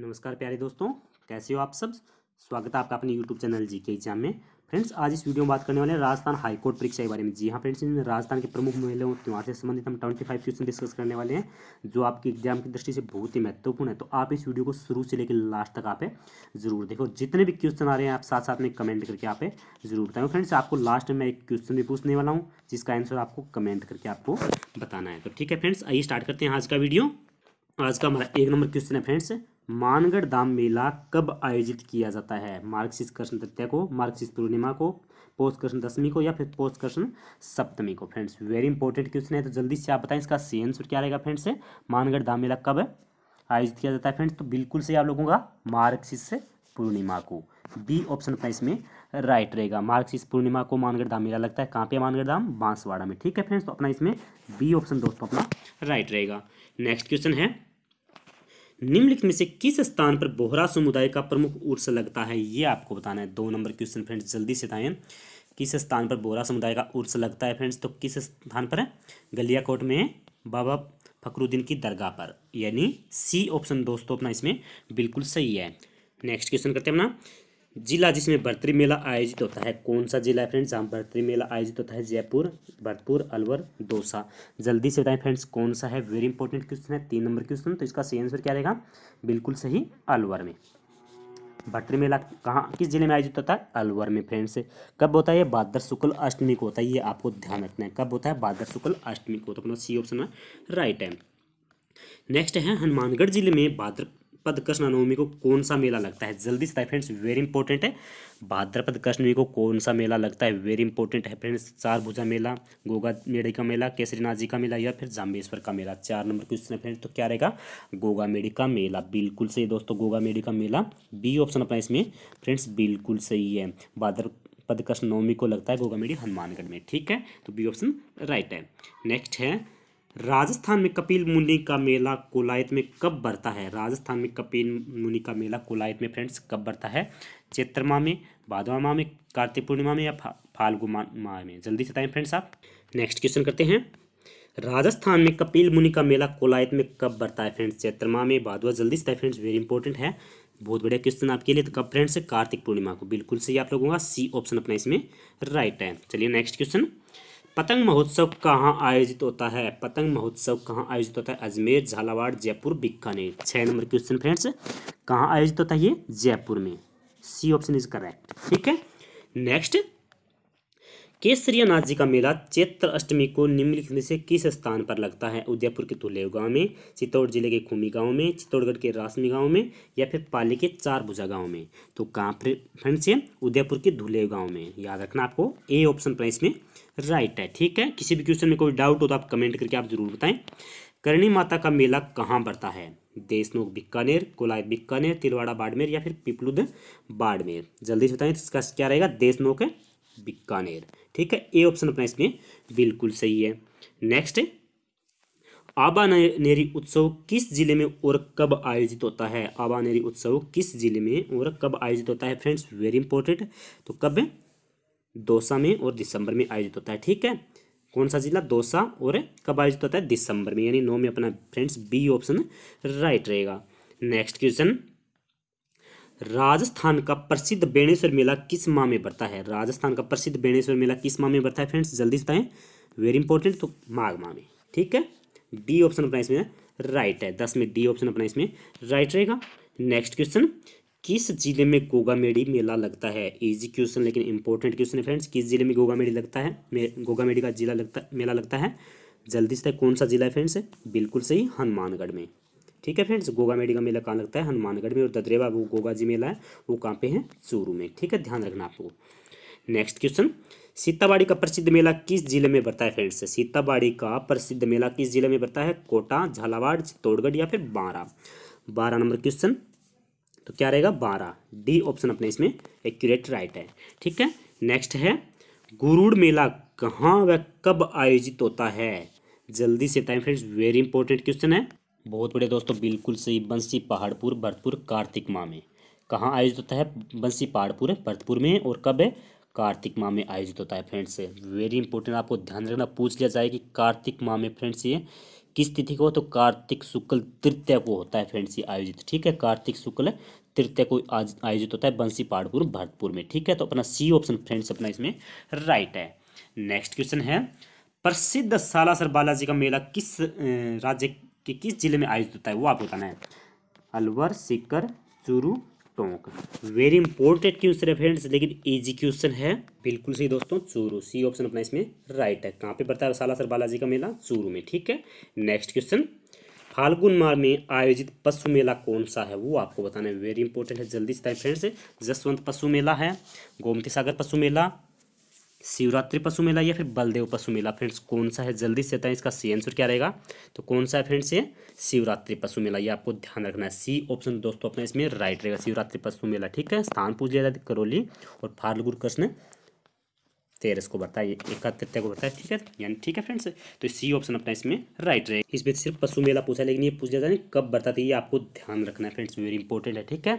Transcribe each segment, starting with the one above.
नमस्कार प्यारे दोस्तों कैसे हो आप सब स्वागत है आपका अपने यूट्यूब चैनल जी के एग्जाम में फ्रेंड्स आज इस वीडियो में बात करने वाले हैं राजस्थान हाईकोर्ट परीक्षा के बारे में जी हाँ फ्रेंड्स राजस्थान के प्रमुख महिला और त्यौहार से संबंधित हम ट्वेंटी फाइव क्वेश्चन डिस्कस करने वाले हैं जो आपके एग्जाम की दृष्टि से बहुत ही महत्वपूर्ण है तो आप इस वीडियो को शुरू से लेकर लास्ट तक आप जरूर देखो जितने भी क्वेश्चन आ रहे हैं आप साथ साथ में कमेंट करके आप जरूर बताएंगे फ्रेंड्स आपको लास्ट में एक क्वेश्चन भी पूछने वाला हूँ जिसका आंसर आपको कमेंट करके आपको बताना है तो ठीक है फ्रेंड्स आइए स्टार्ट करते हैं आज का वीडियो आज का हमारा एक नंबर क्वेश्चन है फ्रेंड्स मानगढ़ धाम मेला कब आयोजित किया जाता है मार्गशीर्ष कृष्ण तृतीय को मार्गशीर्ष पूर्णिमा को पोस्ट कृष्ण दशमी को या फिर पोस्ट कृष्ण सप्तमी को फ्रेंड्स वेरी इंपॉर्टेंट क्वेश्चन है तो जल्दी से आप बताएं इसका सी आंसर क्या रहेगा फ्रेंड्स मानगढ़ धाम मेला कब आयोजित किया जाता है फ्रेंड्स तो बिल्कुल से आप लोगों का मार्गशीर्ष पूर्णिमा को बी ऑप्शन अपना इसमें राइट रहेगा मार्क्सिस पूर्णिमा को मानगढ़ धाम मेला लगता है कहाँ पे मानगढ़ धाम बांसवाड़ा में ठीक है फ्रेंड्स तो अपना इसमें बी ऑप्शन दोस्तों अपना राइट रहेगा नेक्स्ट क्वेश्चन है निम्नलिखित में से किस स्थान पर बोहरा समुदाय का प्रमुख उर्स लगता है ये आपको बताना है दो नंबर क्वेश्चन फ्रेंड्स जल्दी से बताएं किस स्थान पर बोहरा समुदाय का उर्स लगता है फ्रेंड्स तो किस स्थान पर है गलिया कोट में बाबा फकरुद्दीन की दरगाह पर यानी सी ऑप्शन दोस्तों अपना इसमें बिल्कुल सही है नेक्स्ट क्वेश्चन करते हैं अपना जिला जिसमें भर्तरी मेला आयोजित होता है कौन सा जिला है फ्रेंड्स जहाँ भर्तरी मेला आयोजित होता है जयपुर भरतपुर अलवर दौसा जल्दी से बताएं फ्रेंड्स कौन सा है वेरी इंपॉर्टेंट क्वेश्चन है तीन नंबर क्वेश्चन तो इसका सही आंसर क्या रहेगा बिल्कुल सही अलवर में भर्तरी मेला कहाँ किस जिले में आयोजित होता है अलवर में फ्रेंड्स कब होता है ये भादर शुक्ल अष्टमी को होता है ये आपको ध्यान रखना है कब होता है बहादुर शुक्ल अष्टमी को तो अपना सी ऑप्शन है राइट है नेक्स्ट है हनुमानगढ़ जिले में भाद्र भाद्रपद कृष्ण नवमी को कौन सा मेला लगता है जल्दी से फ्रेंड्स वेरी इंपॉर्टेंट है भाद्रपद कृष्ण नवमी को कौन सा मेला लगता है वेरी इंपॉर्टेंट है फ्रेंड्स चार भुजा मेला गोगा मेढी का मेला केसरीनाथ जी का मेला या फिर जाम्बेश्वर का मेला चार नंबर क्वेश्चन है फ्रेंड्स तो क्या रहेगा गोगा मेढी का मेला बिल्कुल सही दोस्तों गोगा मेढी का मेला बी ऑप्शन अपना इसमें फ्रेंड्स बिल्कुल सही है भाद्र कृष्ण नवमी को लगता है गोगा मेढी हनुमानगढ़ में ठीक है तो बी ऑप्शन राइट है नेक्स्ट है राजस्थान में कपिल मुनि का मेला कोलायत में कब बढ़ता है राजस्थान में कपिल मुनि का मेला कोलायत में फ्रेंड्स कब बढ़ता है चैत्र माह में भादवा माह में कार्तिक पूर्णिमा में या फा, फाल्गु माह में जल्दी से बताएं फ्रेंड्स आप नेक्स्ट क्वेश्चन करते हैं राजस्थान में कपिल मुनि का मेला कोलायत में कब बढ़ता है फ्रेंड्स चैत्र माह में भादवा जल्दी से फ्रेंड्स वेरी इंपॉर्टेंट है बहुत बढ़िया क्वेश्चन आपके लिए तो कब फ्रेंड्स कार्तिक पूर्णिमा को बिल्कुल सही आप लोगों का सी ऑप्शन अपना इसमें राइट है चलिए नेक्स्ट क्वेश्चन पतंग महोत्सव कहाँ आयोजित होता है पतंग महोत्सव कहाँ आयोजित होता है अजमेर झालावाड़ जयपुर बीकानेर छः नंबर क्वेश्चन फ्रेंड्स कहाँ आयोजित होता है ये जयपुर में सी ऑप्शन इज करेक्ट ठीक है नेक्स्ट केसरिया नाथ जी का मेला चैत्र अष्टमी को निम्नलिखित में से किस स्थान पर लगता है उदयपुर के तुलेव गांव में चित्तौड़ जिले के खूमी गांव में चित्तौड़गढ़ के रासमी गांव में या फिर पाली के चारभुजा गांव में तो कहाँ फ्रेंड से उदयपुर के धुलेव गांव में याद रखना आपको ए ऑप्शन प्राइस में राइट है ठीक है किसी भी क्वेश्चन में कोई डाउट हो तो आप कमेंट करके आप जरूर बताएं करणी माता का मेला कहाँ बढ़ता है देशनोक बीकानेर कोलाय बीकानेर तिलवाड़ा बाड़मेर या फिर पिपलुद बाड़मेर जल्दी से बताएं तो इसका क्या रहेगा देशनोक बीकानेर ठीक है ए ऑप्शन अपना इसमें बिल्कुल सही है नेक्स्ट आबा आबानेरी उत्सव किस जिले में और कब आयोजित होता है आबानेरी उत्सव किस जिले में और कब आयोजित होता है फ्रेंड्स वेरी इंपॉर्टेंट तो कब है में और दिसंबर में आयोजित होता है ठीक है कौन सा जिला दोसा और कब आयोजित होता है दिसंबर में यानी नौ में अपना फ्रेंड्स बी ऑप्शन राइट रहेगा नेक्स्ट क्वेश्चन राजस्थान का प्रसिद्ध बेणेश्वर मेला किस माह में बढ़ता है राजस्थान का प्रसिद्ध बेणेश्वर मेला किस माह में बढ़ता है फ्रेंड्स जल्दी से बताएं वेरी इंपॉर्टेंट तो माघ माह में ठीक है डी ऑप्शन अपना इसमें राइट है दस में डी ऑप्शन अपना इसमें राइट रहेगा नेक्स्ट क्वेश्चन किस जिले में गोगा मेड़ी मेला लगता है इजी क्वेश्चन लेकिन इंपॉर्टेंट क्वेश्चन है फ्रेंड्स किस जिले में गोगा मेड़ी लगता है गोगा मेड़ी का जिला लगता मेला लगता है जल्दी से कौन सा जिला है फ्रेंड्स बिल्कुल सही हनुमानगढ़ में ठीक है फ्रेंड्स गोगा मेडी का मेला कहाँ लगता है हनुमानगढ़ में और ददरेवा वो गोगा जी मेला है वो कहाँ पे है चूरू में ठीक है ध्यान रखना आपको नेक्स्ट क्वेश्चन सीताबाड़ी का प्रसिद्ध मेला किस जिले में बढ़ता है फ्रेंड्स सीताबाड़ी का प्रसिद्ध मेला किस जिले में बढ़ता है कोटा झालावाड़ चित्तौड़गढ़ या फिर बारह बारह नंबर क्वेश्चन तो क्या रहेगा बारह डी ऑप्शन अपने इसमें एक्यूरेट राइट है ठीक है नेक्स्ट है गुरुड़ मेला कहाँ व कब आयोजित होता है जल्दी से time friends very important question है बहुत बढ़िया दोस्तों बिल्कुल सही बंसी पहाड़पुर भरतपुर कार्तिक माह में कहाँ आयोजित होता है बंसी पहाड़पुर है भरतपुर में और कब है कार्तिक माह में आयोजित होता है फ्रेंड्स वेरी इंपॉर्टेंट आपको ध्यान रखना पूछ लिया जाए कि कार्तिक माह में फ्रेंड्स ये किस तिथि को तो कार्तिक शुक्ल तृतीय को होता है फ्रेंड्स ये आयोजित ठीक है कार्तिक शुक्ल तृतीय को आज आयोजित होता है बंसी पहाड़पुर भरतपुर में ठीक है तो अपना सी ऑप्शन फ्रेंड्स अपना इसमें राइट है नेक्स्ट क्वेश्चन है प्रसिद्ध सालासर बालाजी का मेला किस राज्य कि किस जिले में आयोजित होता है वो आपको बताना है Alwar Sikar Churu Tonk very important question है फ्रेंड्स लेकिन इजी क्वेश्चन है बिल्कुल सही दोस्तों चूरू सी ऑप्शन अपना इसमें राइट है कहाँ पे पड़ता है साला सर बालाजी का मेला चूरू में ठीक है नेक्स्ट क्वेश्चन फाल्गुन माह में आयोजित पशु मेला कौन सा है वो आपको बताना है वेरी इंपॉर्टेंट है जल्दी से फ्रेंड्स जसवंत पशु मेला है गोमती सागर पशु मेला शिवरात्रि पशु मेला या फिर बलदेव पशु मेला फ्रेंड्स कौन सा है जल्दी से बताएं इसका सी आंसर क्या रहेगा तो कौन सा है फ्रेंड्स ये शिवरात्रि पशु मेला ये आपको ध्यान रखना है सी ऑप्शन दोस्तों अपना इसमें राइट रहेगा शिवरात्रि पशु मेला ठीक है स्थान पूछ लिया जाता करौली और फारलगुर कृष्ण तेरस को बताया इकहत्तर को बताया ठीक है यानी ठीक है फ्रेंड्स तो सी ऑप्शन अपना इसमें राइट रहेगा इसमें सिर्फ पशु मेला पूछा लेकिन ये पूछ जाता है कब बताते ये आपको ध्यान रखना है फ्रेंड्स वेरी इंपॉर्टेंट है ठीक है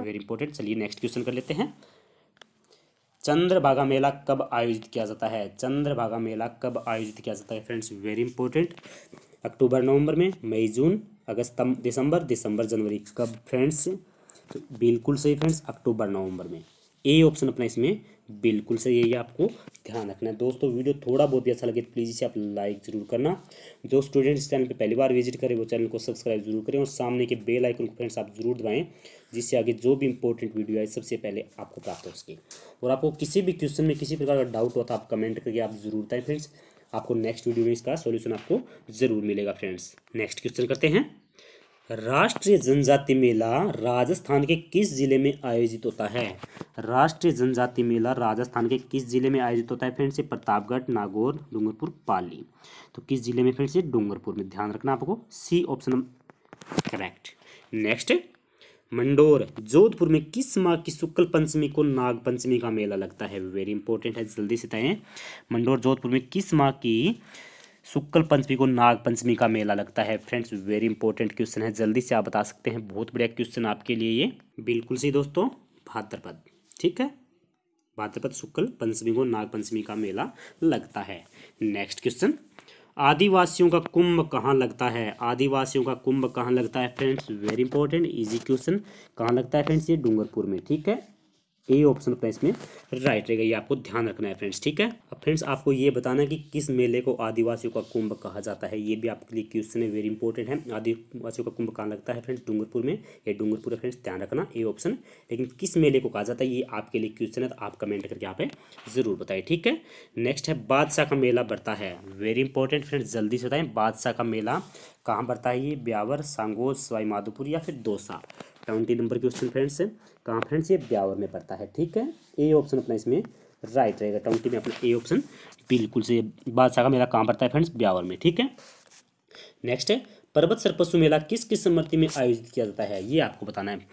वेरी इंपॉर्टेंट चलिए नेक्स्ट क्वेश्चन कर लेते हैं चंद्रभागा मेला कब आयोजित किया जाता है चंद्रभागा मेला कब आयोजित किया जाता है फ्रेंड्स वेरी इंपॉर्टेंट अक्टूबर नवंबर में मई जून अगस्त दिसंबर दिसंबर जनवरी कब फ्रेंड्स तो बिल्कुल सही फ्रेंड्स अक्टूबर नवंबर में ए ऑप्शन अपना इसमें बिल्कुल सही है ये आपको ध्यान रखना है दोस्तों वीडियो थोड़ा बहुत ही अच्छा लगे तो प्लीज़ इसे आप लाइक जरूर करना जो स्टूडेंट्स इस चैनल पे पहली बार विजिट करें वो चैनल को सब्सक्राइब जरूर करें और सामने के बेल आइकन को फ्रेंड्स आप जरूर दबाएं जिससे आगे जो भी इंपॉर्टेंट वीडियो आए सबसे पहले आपको प्राप्त हो सके और आपको किसी भी क्वेश्चन में किसी प्रकार का डाउट होता तो आप कमेंट करके आप जरूर बताएं फ्रेंड्स आपको नेक्स्ट वीडियो में इसका सोल्यूशन आपको जरूर मिलेगा फ्रेंड्स नेक्स्ट क्वेश्चन करते हैं राष्ट्रीय जनजाति मेला राजस्थान के किस जिले में आयोजित होता है राष्ट्रीय जनजाति मेला राजस्थान के किस जिले में आयोजित होता है फ्रेंड से प्रतापगढ़ नागौर डूंगरपुर पाली तो किस जिले में फ्रेंड से डूंगरपुर में ध्यान रखना आपको C option correct next Mandore Jodhpur में किस माह की शुक्ल पंचमी को नाग पंचमी का मेला लगता है वेरी इंपॉर्टेंट है जल्दी से तय मंडोर जोधपुर में किस माह की शुक्ल पंचमी को नाग पंचमी का मेला लगता है फ्रेंड्स वेरी इंपॉर्टेंट क्वेश्चन है जल्दी से आप बता सकते हैं बहुत बढ़िया क्वेश्चन आपके लिए ये बिल्कुल सही दोस्तों भाद्रपद ठीक है भाद्रपद शुक्ल पंचमी को नाग पंचमी का मेला लगता है नेक्स्ट क्वेश्चन आदिवासियों का कुंभ कहाँ लगता है आदिवासियों का कुंभ कहाँ लगता है friends very important easy question कहाँ लगता है फ्रेंड्स ये डूंगरपुर में ठीक है ए ऑप्शन अपना इसमें राइट रहेगा ये आपको ध्यान रखना है फ्रेंड्स ठीक है अब फ्रेंड्स आपको ये बताना है कि किस मेले को आदिवासियों का कुंभ कहा जाता है ये भी आपके लिए क्वेश्चन है वेरी इंपॉर्टेंट है आदिवासियों का कुंभ कहाँ लगता है फ्रेंड्स डूंगरपुर में ये डूंगरपुर है फ्रेंड्स ध्यान रखना ए ऑप्शन लेकिन किस मेले को कहा जाता है ये आपके लिए क्वेश्चन है तो आप कमेंट करके यहाँ पे जरूर बताइए ठीक है नेक्स्ट है बादशाह का मेला बढ़ता है वेरी इंपॉर्टेंट फ्रेंड्स जल्दी से बताएं बादशाह का मेला कहाँ बढ़ता है ये ब्यावर सांगोद सवाईमाधोपुर माधोपुर या फिर Dausa twenty number question friends कहाँ फ्रेंड्स ये ब्यावर में पड़ता है ठीक है ए ऑप्शन अपना इसमें राइट रहेगा ट्वेंटी में अपना ए ऑप्शन बिल्कुल से बादशाह का मेला कहाँ पड़ता है फ्रेंड्स ब्यावर में ठीक है नेक्स्ट है पर्वत सर पशु मेला किस किस समृति में आयोजित किया जाता है ये आपको बताना है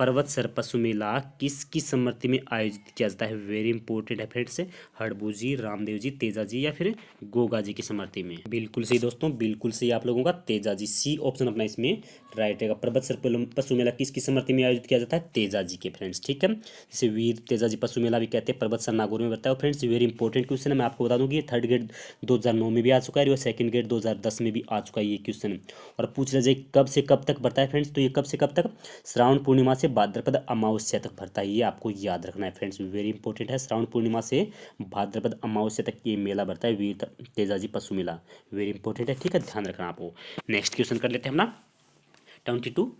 पर्वत सर्पस मेला किसकी समृति में आयोजित किया जाता है वेरी इंपॉर्टेंट है फ्रेंड्स हड़बू जी रामदेव जी तेजा जी या फिर गोगा जी की समृति में बिल्कुल सही दोस्तों बिल्कुल सही आप लोगों का तेजा जी सी ऑप्शन अपना इसमें राइट रहेगा पर्वत सर पशु मेला किसकी समृति में आयोजित किया जाता है तेजा जी के फ्रेंड्स ठीक है जैसे वीर तेजा जी पशु मेला भी कहते हैं पर्वत सर नागौर में बताया फ्रेंड्स वेरी इंपॉर्टेंट क्वेश्चन है मैं आपको बता दूँ कि थर्ड ग्रेड दो में भी आ चुका है और सेकंड ग्रेड दो में भी आ चुका है ये क्वेश्चन और पूछ लीजिए कब से कब तक बढ़ता है फ्रेंड्स तो ये कब से कब तक श्रावण पूर्णिमा से भाद्रपद अमावस्या तक भरता है ये आपको याद रखना है फ्रेंड्स वेरी इंपॉर्टेंट है श्रावण पूर्णिमा से भाद्रपद अमावस्या तक ये मेला भरता है वीर तेजाजी पशु मेला वेरी इंपॉर्टेंट है ठीक है ध्यान रखना आपको नेक्स्ट क्वेश्चन कर लेते हैं अपना ट्वेंटी टू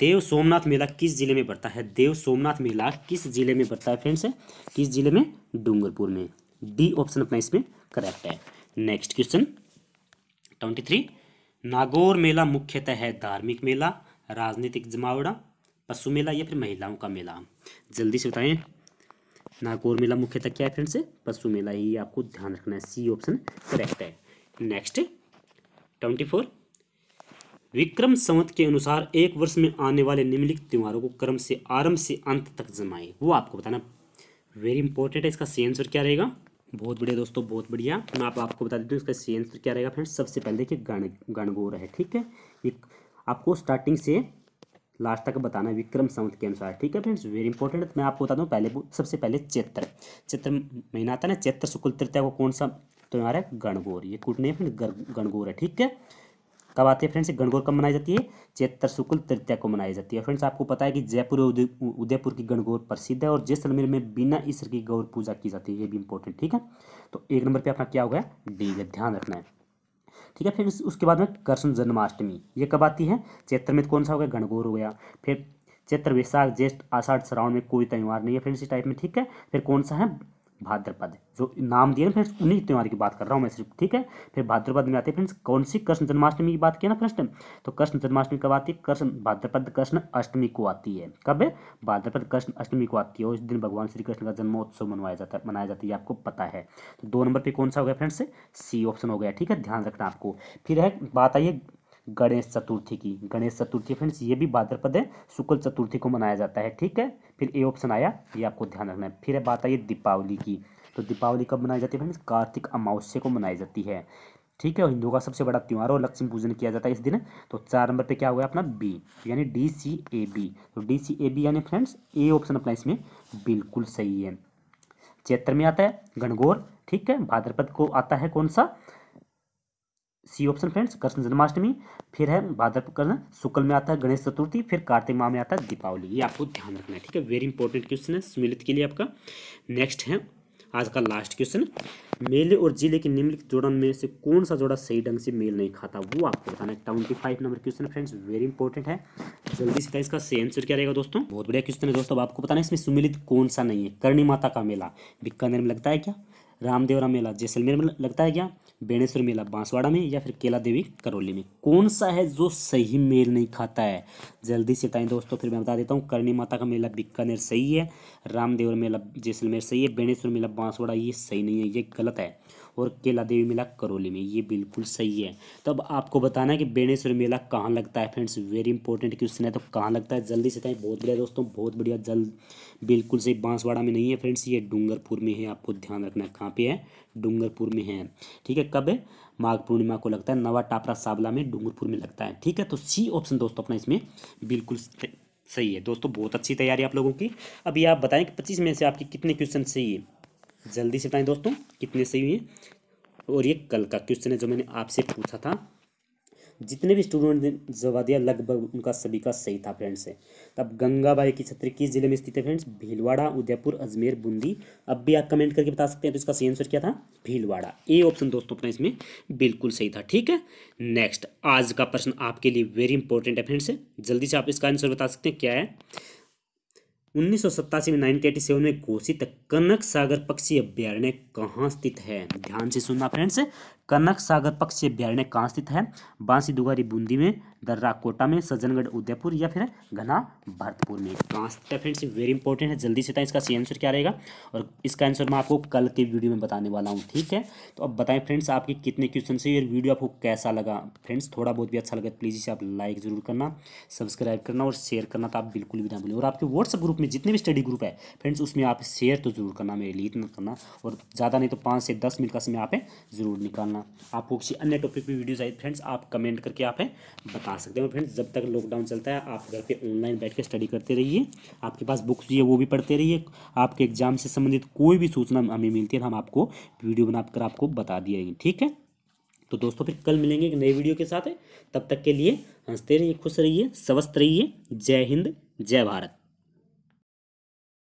देव सोमनाथ मेला किस जिले में पड़ता है देव सोमनाथ मेला किस जिले में पड़ता है फ्रेंड्स किस जिले में डूंगरपुर में डी ऑप्शन अपना इसमें करेक्ट है next question twenty three Nagaur मेला मुख्यतः है धार्मिक मेला राजनीतिक जमावड़ा पशु मेला या फिर महिलाओं का मेला जल्दी से बताएं नागौर मेला मुख्यतः क्या है फ्रेंड्स पशु मेला ही आपको ध्यान रखना है सी ऑप्शन करेक्ट है next twenty four Vikram Samvat के अनुसार एक वर्ष में आने वाले निम्नलिखित त्योहारों को क्रम से आरंभ से अंत तक जमाएं वो आपको बताना वेरी इंपॉर्टेंट है इसका सी आंसर क्या रहेगा बहुत बढ़िया दोस्तों बहुत बढ़िया मैं आप आपको बता देती हूँ इसका सी आंसर क्या रहेगा फ्रेंड्स सबसे पहले देखिए गण गणगौर है ठीक है एक आपको स्टार्टिंग से लास्ट तक बताना है विक्रम संवत के अनुसार ठीक है फ्रेंड्स वेरी इंपॉर्टेंट मैं आपको बता दूँ पहले सबसे पहले चैत्र चैत्र महीना आता है ना चैत्र शुक्ल तृतीया को कौन सा तो है गणगौर ये कुट नहीं फ्रेंड गणगौर है ठीक है कब आते हैं फ्रेंड्स गणगौर कब मनाई जाती है चैत्र शुक्ल तृतीया को मनाई जाती है फ्रेंड्स आपको पता है कि जयपुर उदयपुर की गणगौर प्रसिद्ध है और जैसलमेर में बिना ईश्वर की गौर पूजा की जाती है ये भी इंपॉर्टेंट ठीक है तो एक नंबर पर अपना क्या होगा डी ध्यान रखना है ठीक है फिर उसके बाद में कृष्ण जन्माष्टमी ये कब आती है चैत्र में तो कौन सा हो गया गणगौर हो गया फिर चैत्र वैशाख ज्येष्ठ आषाढ़ श्रावण में कोई त्यौहार नहीं है फिर इसी टाइप में ठीक है फिर कौन सा है भाद्रपद जो नाम दिए ना फ्रेंड्स उन्हीं त्यौहार की बात कर रहा हूँ मैं सिर्फ ठीक है फिर भाद्रपद में आते हैं फ्रेंड्स कौन सी कृष्ण जन्माष्टमी की बात किया ना फ्रेंड्स तो कृष्ण जन्माष्टमी कब आती है कृष्ण भाद्रपद कृष्ण अष्टमी को आती है कब है भाद्रपद कृष्ण अष्टमी को आती है उस दिन भगवान श्री कृष्ण का जन्मोत्सव मनवाया जाता है मनाया जाता है आपको पता है तो दो नंबर पर कौन सा हो गया फ्रेंड्स सी ऑप्शन हो गया ठीक है ध्यान रखना आपको फिर है बात आइए गणेश चतुर्थी की गणेश चतुर्थी फ्रेंड्स ये भी भाद्रपद है शुक्ल चतुर्थी को मनाया जाता है ठीक है फिर ए ऑप्शन आया ये आपको ध्यान रखना है फिर बात आई दीपावली की तो दीपावली कब मनाई जाती है फ्रेंड्स कार्तिक अमावस्या को मनाई जाती है ठीक है हिंदुओं का सबसे बड़ा त्यौहार और लक्ष्मी पूजन किया जाता है इस दिन तो चार नंबर पे क्या हुआ अपना बी यानी डी सी ए बी तो डी सी ए बी यानी फ्रेंड्स ए ऑप्शन अपना इसमें बिल्कुल सही है चैत्र में आता है गणगौर ठीक है भाद्रपद को आता है कौन सा C option friends Krishna Janmashtami फिर है भाद्रप कृष्ण शुक्ल में आता है गणेश चतुर्थी फिर कार्तिक माह में आता है दीपावली ये आपको ध्यान रखना है ठीक है वेरी इंपॉर्टेंट क्वेश्चन है सुमिलित के लिए आपका नेक्स्ट है आज का लास्ट क्वेश्चन मेले और जिले के निम्नलिखित जोड़न में से कौन सा जोड़ा सही ढंग से मेल नहीं खाता वो आपको बताना है twenty five number question friends very important है जल्दी से इसका सही आंसर क्या रहेगा दोस्तों बहुत बढ़िया क्वेश्चन है दोस्तों अब आपको बताना है इसमें सुमिलित कौन सा नहीं है करणी माता का मेला बीकानेर में लगता है क्या रामदेवरा मेला जैसलमेर में लगता है क्या बेणेश्वर मेला बांसवाड़ा में या फिर केला देवी करौली में कौन सा है जो सही मेल नहीं खाता है जल्दी से टाइम दोस्तों फिर मैं बता देता हूँ करणी माता का मेला बीकानेर सही है रामदेवर मेला जैसलमेर सही है बेणेश्वर मेला बांसवाड़ा ये सही नहीं है ये गलत है और केला देवी मेला करौली में ये बिल्कुल सही है तो अब आपको बताना है कि बेणेश्वर मेला कहाँ लगता है फ्रेंड्स वेरी इंपॉर्टेंट क्वेश्चन है तो कहाँ लगता है जल्दी से बताएं बहुत बढ़िया दोस्तों बहुत बढ़िया जल्द बिल्कुल सही बांसवाड़ा में नहीं है फ्रेंड्स ये डूंगरपुर में है आपको ध्यान रखना है कहाँ पे है डूंगरपुर में है ठीक है कब है माघ पूर्णिमा को लगता है नवा टापरा साबला में डूंगरपुर में लगता है ठीक है तो सी ऑप्शन दोस्तों अपना इसमें बिल्कुल सही है दोस्तों बहुत अच्छी तैयारी आप लोगों की अभी आप बताएं कि पच्चीस में से आपके कितने क्वेश्चन सही है जल्दी से बताएं दोस्तों कितने सही हुए और ये कल का क्वेश्चन है जो मैंने आपसे पूछा था जितने भी स्टूडेंट ने जवाब दिया लगभग उनका सभी का सही था फ्रेंड्स है तब गंगाबाई की छत्र किस जिले में स्थित है फ्रेंड्स भीलवाड़ा उदयपुर अजमेर बूंदी अब भी आप कमेंट करके बता सकते हैं तो इसका सही आंसर क्या था भीलवाड़ा ए ऑप्शन दोस्तों अपना इसमें बिल्कुल सही था ठीक है नेक्स्ट आज का प्रश्न आपके लिए वेरी इंपॉर्टेंट है फ्रेंड्स जल्दी से आप इसका आंसर बता सकते हैं क्या है उन्नीस में नाइनटीन में घोषित कनक सागर पक्षी अभ्यारण्य कहाँ स्थित है ध्यान से सुनना फ्रेंड्स कनक सागर पक्षी अभ्यारण्य कहाँ स्थित है बांसी दुगारी बूंदी में दर्रा कोटा में सज्जनगढ़ उदयपुर या फिर घना भरतपुर में कहाँ स्थित है फ्रेंड्स वेरी इंपॉर्टेंट है जल्दी से था इसका सी आंसर क्या रहेगा और इसका आंसर मैं आपको कल के वीडियो में बताने वाला हूँ ठीक है तो अब बताएं फ्रेंड्स आपके कितने क्वेश्चन से और वीडियो आपको कैसा लगा फ्रेंड्स थोड़ा बहुत भी अच्छा लगा प्लीज़ इसे आप लाइक ज़रूर करना सब्सक्राइब करना और शेयर करना तो आप बिल्कुल भी ना भूलें और आपके व्हाट्सअप ग्रुप में जितने भी स्टडी ग्रुप है फ्रेंड्स उसमें आप शेयर तो ज़रूर करना मेरे लिए इतना करना और ज़्यादा नहीं तो पाँच से दस मिनट का समय आप ज़रूर निकालना आपको किसी अन्य टॉपिक पर वीडियोज़ आई फ्रेंड्स आप कमेंट करके आप बता सकते हैं फ्रेंड्स जब तक लॉकडाउन चलता है आप घर पर ऑनलाइन बैठ के स्टडी करते रहिए आपके पास बुक्स भी है वो भी पढ़ते रहिए आपके एग्जाम से संबंधित कोई भी सूचना हमें मिलती है हम आपको वीडियो बनाकर आपको बता दिए ठीक है तो दोस्तों फिर कल मिलेंगे एक नए वीडियो के साथ तब तक के लिए हंसते रहिए खुश रहिए स्वस्थ रहिए जय हिंद जय भारत